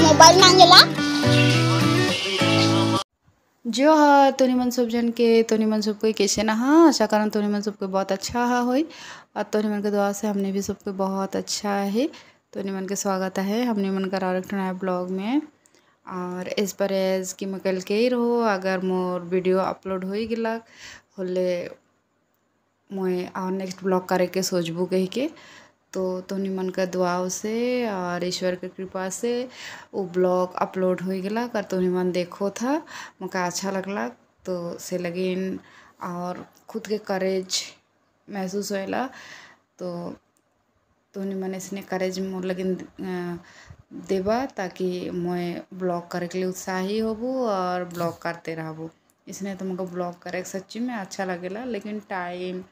mobile जो हाँ तोनी मन सब जन के तोनी मन कोई कैसे ना हाँ आशा कारण तोनी मन सबको बहुत अच्छा हा हो और तोनी मन के दुआ से हमने भी सबको बहुत अच्छा है तोनी मन के स्वागत है हमने मन करा रख है ब्लॉग में और इस पर एज कि मैं कल के ही रहो अगर मोर वीडियो अपलोड हो गलक होले मैं और नेक्स्ट ब्लॉग करे के सोचबू कह के तो तोनी मन का दुआ से और ईश्वर के कृपा से वो ब्लॉग अपलोड हो गला और तोनी मन देखो था मुका अच्छा लगला तो से लगिन और खुद के करेज महसूस हो तो तोनी मन इसने करेज मोर लगिन देबा ताकि मैं ब्लॉग करे के लिए उत्साही होबू और ब्लॉग करते रहू इसने तुमको तो ब्लॉग करे सच्ची में अच्छा लगेगा लेकिन टाइम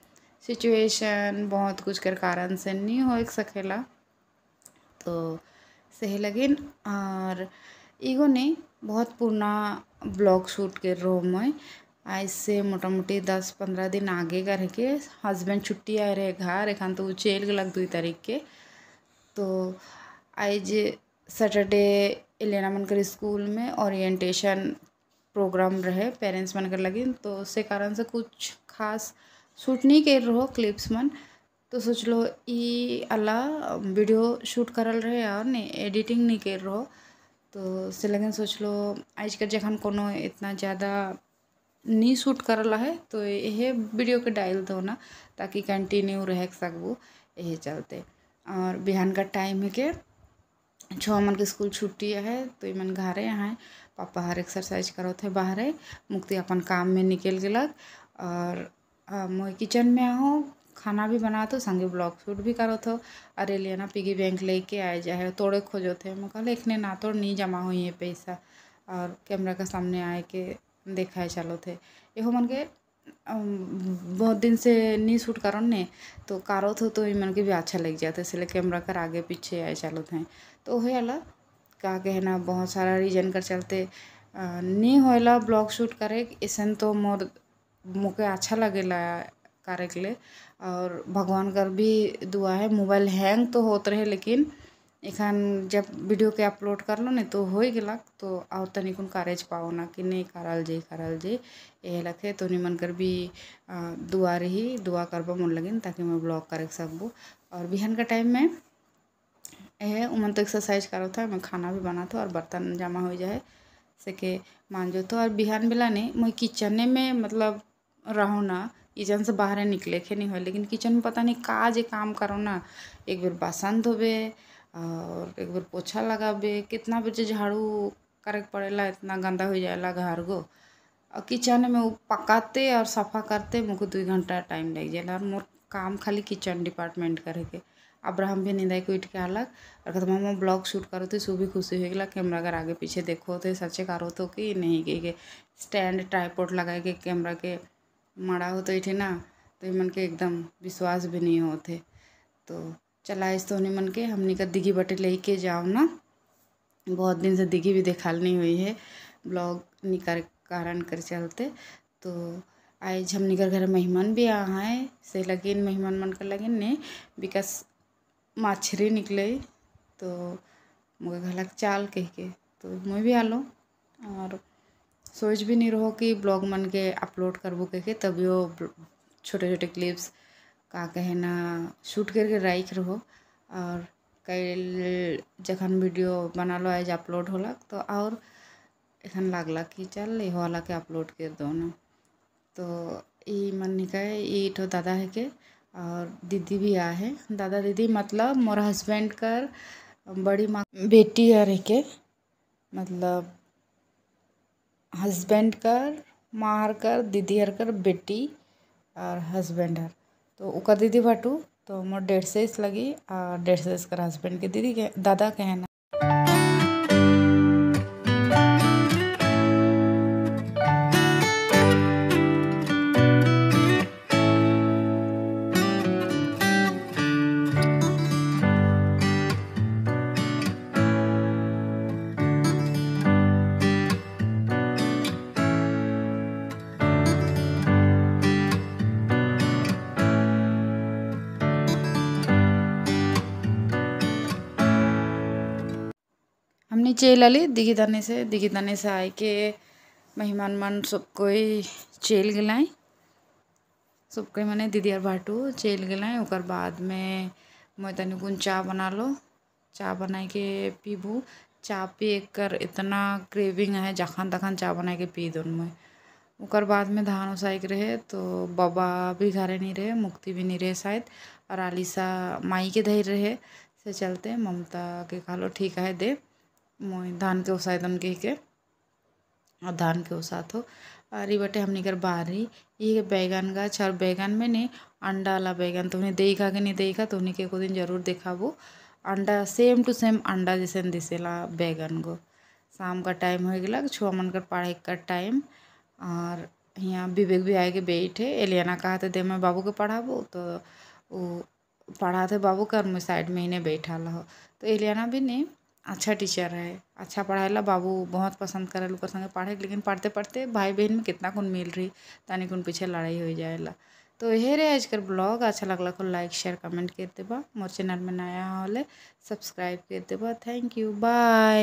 सिचुएशन बहुत कुछ कर कारण से नहीं हो सकेला तो सही लगिन और इगो ने बहुत पुराना ब्लॉग शूट कर रो मैं आज से मोटा मोटी दस पंद्रह दिन आगे कर के हस्बैंड छुट्टी आए रहे घर एखान तो चल गलक दो तारीख के तो आज सैटरडे एलेना मन कर स्कूल में ओरिएंटेशन प्रोग्राम रहे पेरेंट्स मन कर लगिन तो उसके कारण से कुछ खास शूट नहीं कर रहो क्लिप्स मन तो सोच लो अला वीडियो शूट करल रहे और नहीं एडिटिंग नहीं कर रहो तो से लगे सोच लो आज के जखन कोनो इतना ज़्यादा नहीं शूट करल है तो यह वीडियो के डाल दो ना ताकि कंटिन्यू रह सकबू यही चलते और बिहान का टाइम है के छो मन के स्कूल छुट्टी है तो मन घरे है पापा हर एक्सरसाइज करो थे बाहर मुक्ति अपन काम में निकल गलक और मुई किचन में आओ खाना भी बना तो संगे ब्लॉग शूट भी करो तो अरे लिए ना पिगी बैंक लेके आए जाए तोड़े खोजो थे मैं कहा इतने ना तोड़ नहीं जमा हुई है पैसा और कैमरा के सामने आए के देखा चलो थे यो मन के बहुत दिन से नहीं शूट करो ने तो कारो थो तो, तो मन के भी अच्छा लग जाता इसलिए कैमरा कर आगे पीछे आए चलो थे तो वह अला का कहना बहुत सारा रीजन कर चलते नहीं होला ब्लॉग शूट करे ऐसा तो मोर मुके अच्छा लगेला के लिए और भगवान कर भी दुआ है मोबाइल हैंग तो होते रहे लेकिन इखान जब वीडियो के अपलोड कर लो ना तो हो गलक तो और तनिकुन कारेज पाओ ना कि नहीं करल जे करल जे यह लखे तो निमन कर भी दुआ रही दुआ करब मन लगिन ताकि मैं ब्लॉग कर सकबू और बिहान का टाइम में यह उमन तो एक्सरसाइज करो था मैं खाना भी बना था और बर्तन जमा हो जाए के मान जो तो और बिहान बिला नहीं मैं किचने में मतलब रहो ना किचन से बाहर निकले के नहीं हो लेकिन किचन में पता नहीं का जे काम करो ना एक बार बासन धोबे और एक बार पोछा लगाबे कितना बजे झाड़ू करे पड़े ला इतना गंदा हो जाएला घर गो और किचन में वो पकाते और सफ़ा करते मुझको दो घंटा टाइम लग जाए और मोर काम खाली किचन डिपार्टमेंट करे के अब्राहम भी निंदाई को उठ के अलग और कहते मामा ब्लॉग शूट करो थे सो भी खुशी हो गया कैमरा अगर आगे पीछे देखो तो सचे करो तो कि नहीं के, के स्टैंड ट्राईपोर्ट लगा के कैमरा के, के मड़ाओ तो थे ना तो मन के एकदम विश्वास भी नहीं होते तो चलाइस तो मन के हमने का दिघी बटे लेके जाओ ना बहुत दिन से दिघी भी देखाल नहीं हुई है ब्लॉग निकल कारण कर चलते तो आज हम घर घर मेहमान भी आ हैं से लगिन मेहमान मन कर लगिन ने बिकस माछरी निकले तो मुझे घर लग चाल कह के तो मैं भी आलो और सोच भी नहीं रहो कि ब्लॉग मन के अपलोड करबो कह के तभी छोटे छोटे क्लिप्स का कहना शूट करके राइख रहो और कल जखन वीडियो लो आज अपलोड होलक तो और एखन लागल कि चल इहो वाला के अपलोड कर दो ना तो ये मन निकाय ये तो दादा है के और दीदी भी आ है दादा दीदी मतलब मोर हस्बैंड कर बड़ी माँ बेटी है के मतलब हस्बैंड कर मार कर दीदी हर कर बेटी और हस्बैंड हर तो उका दीदी भाटू तो मोर डेढ़ इस लगी और डेढ़ सैस कर हस्बैंड के दीदी के दादा कहना है नीचे इलाली दिखी दाने से दिखी दाने से आए के मेहमान मन सबको चल गए सबको मैंने दीदी और भाटू चल गए ओकर बाद में मैं तनि गुन चाह बना लो चाह बना के पीबू चाह पी कर इतना क्रेविंग है जखन तखन चाह बना के पी दोन मैं उकर बाद में धान उसाई के रहे तो बाबा भी घरे नहीं रहे मुक्ति भी नहीं रहे शायद और आलिसा माई के धैर रहे से चलते ममता के कहा ठीक है दे धान के ओसा ಧಾನ್ಯಕ್ಕೆ ಹೊಸಾಯ್ದನ್ಗೀಗೆ ಆ ಧಾನ್ಯಕ್ಕೆ ಹೊಸಾತು ಅರಿ ಬಟ್ಟೆ हमनीकर बारी ಈಗ बैगन गाछ और बैगन में नहीं अंडा वाला बैगन तो उन्हें देखा कि नहीं देखा तो उन्हीं को दिन जरूर दिखाबो अंडा सेम टू सेम अंडा जैसे दिसेला बैगन को शाम का टाइम हो गया छुआ मन कर पढ़ाई का टाइम और यहाँ विवेक भी आए के बैठे एलियाना कहा थे दे मैं बाबू के पढ़ाबो तो वो पढ़ाते बाबू कर मैं साइड में ही नहीं बैठा लो तो एलियाना भी नहीं अच्छा टीचर है अच्छा ला बाबू बहुत पसंद करे लोग संगे पढ़े लेकिन पढ़ते पढ़ते भाई बहन में कितना कुन मिल रही तानी कुन पीछे लड़ाई हो ला तो यही रहे आजकल ब्लॉग अच्छा लगल को लाइक शेयर कमेंट कर देबा मोर चैनल में नया हो सब्सक्राइब कर देबा थैंक यू बाय